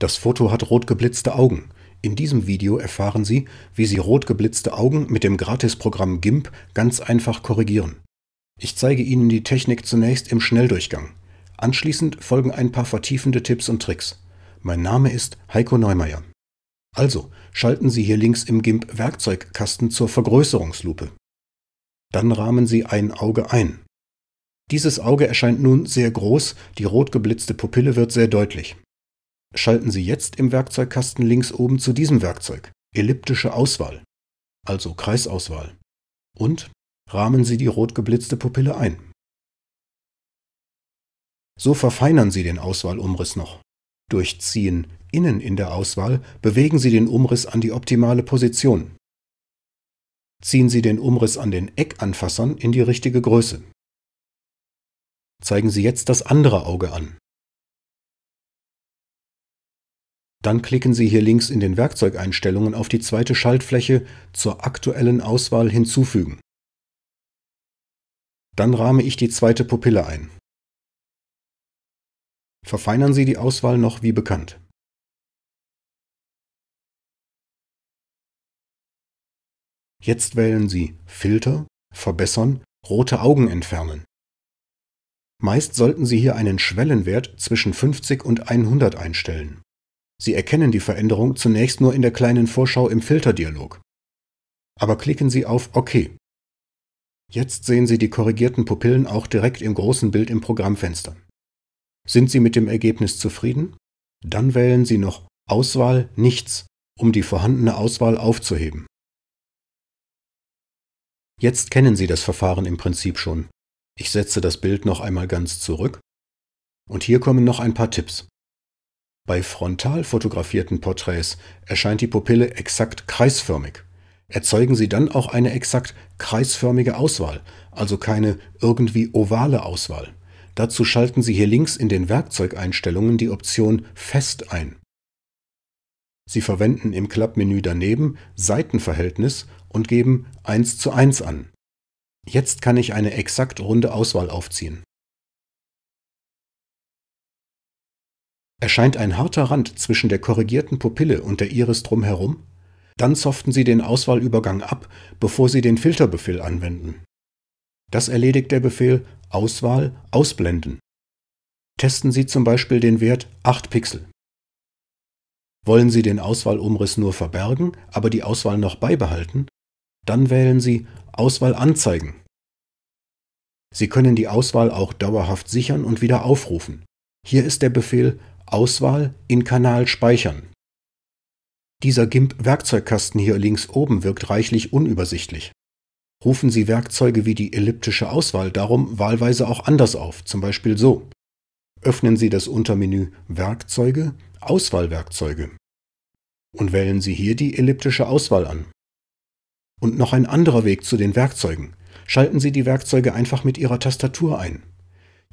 Das Foto hat rot geblitzte Augen. In diesem Video erfahren Sie, wie Sie rot geblitzte Augen mit dem Gratisprogramm GIMP ganz einfach korrigieren. Ich zeige Ihnen die Technik zunächst im Schnelldurchgang. Anschließend folgen ein paar vertiefende Tipps und Tricks. Mein Name ist Heiko Neumeier. Also schalten Sie hier links im GIMP Werkzeugkasten zur Vergrößerungslupe. Dann rahmen Sie ein Auge ein. Dieses Auge erscheint nun sehr groß, die rot geblitzte Pupille wird sehr deutlich schalten Sie jetzt im Werkzeugkasten links oben zu diesem Werkzeug Elliptische Auswahl, also Kreisauswahl, und rahmen Sie die rot geblitzte Pupille ein. So verfeinern Sie den Auswahlumriss noch. Durchziehen innen in der Auswahl bewegen Sie den Umriss an die optimale Position. Ziehen Sie den Umriss an den Eckanfassern in die richtige Größe. Zeigen Sie jetzt das andere Auge an. Dann klicken Sie hier links in den Werkzeugeinstellungen auf die zweite Schaltfläche zur aktuellen Auswahl hinzufügen. Dann rahme ich die zweite Pupille ein. Verfeinern Sie die Auswahl noch wie bekannt. Jetzt wählen Sie Filter, Verbessern, rote Augen entfernen. Meist sollten Sie hier einen Schwellenwert zwischen 50 und 100 einstellen. Sie erkennen die Veränderung zunächst nur in der kleinen Vorschau im Filterdialog. Aber klicken Sie auf OK. Jetzt sehen Sie die korrigierten Pupillen auch direkt im großen Bild im Programmfenster. Sind Sie mit dem Ergebnis zufrieden? Dann wählen Sie noch Auswahl Nichts, um die vorhandene Auswahl aufzuheben. Jetzt kennen Sie das Verfahren im Prinzip schon. Ich setze das Bild noch einmal ganz zurück. Und hier kommen noch ein paar Tipps. Bei frontal fotografierten Porträts erscheint die Pupille exakt kreisförmig. Erzeugen Sie dann auch eine exakt kreisförmige Auswahl, also keine irgendwie ovale Auswahl. Dazu schalten Sie hier links in den Werkzeugeinstellungen die Option Fest ein. Sie verwenden im Klappmenü daneben Seitenverhältnis und geben 1 zu 1 an. Jetzt kann ich eine exakt runde Auswahl aufziehen Erscheint ein harter Rand zwischen der korrigierten Pupille und der Iris drumherum? Dann soften Sie den Auswahlübergang ab, bevor Sie den Filterbefehl anwenden. Das erledigt der Befehl Auswahl ausblenden. Testen Sie zum Beispiel den Wert 8 Pixel. Wollen Sie den Auswahlumriss nur verbergen, aber die Auswahl noch beibehalten? Dann wählen Sie Auswahl anzeigen. Sie können die Auswahl auch dauerhaft sichern und wieder aufrufen. Hier ist der Befehl Auswahl in Kanal speichern. Dieser GIMP-Werkzeugkasten hier links oben wirkt reichlich unübersichtlich. Rufen Sie Werkzeuge wie die elliptische Auswahl darum wahlweise auch anders auf, zum Beispiel so. Öffnen Sie das Untermenü Werkzeuge, Auswahlwerkzeuge und wählen Sie hier die elliptische Auswahl an. Und noch ein anderer Weg zu den Werkzeugen. Schalten Sie die Werkzeuge einfach mit Ihrer Tastatur ein.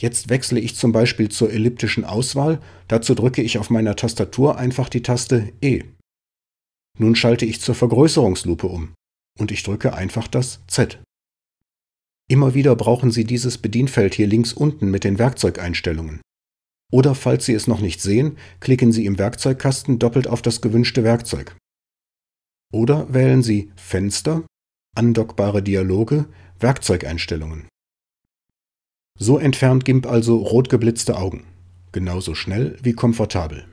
Jetzt wechsle ich zum Beispiel zur elliptischen Auswahl, dazu drücke ich auf meiner Tastatur einfach die Taste E. Nun schalte ich zur Vergrößerungslupe um und ich drücke einfach das Z. Immer wieder brauchen Sie dieses Bedienfeld hier links unten mit den Werkzeugeinstellungen. Oder falls Sie es noch nicht sehen, klicken Sie im Werkzeugkasten doppelt auf das gewünschte Werkzeug. Oder wählen Sie Fenster, andockbare Dialoge, Werkzeugeinstellungen. So entfernt Gimp also rot geblitzte Augen. Genauso schnell wie komfortabel.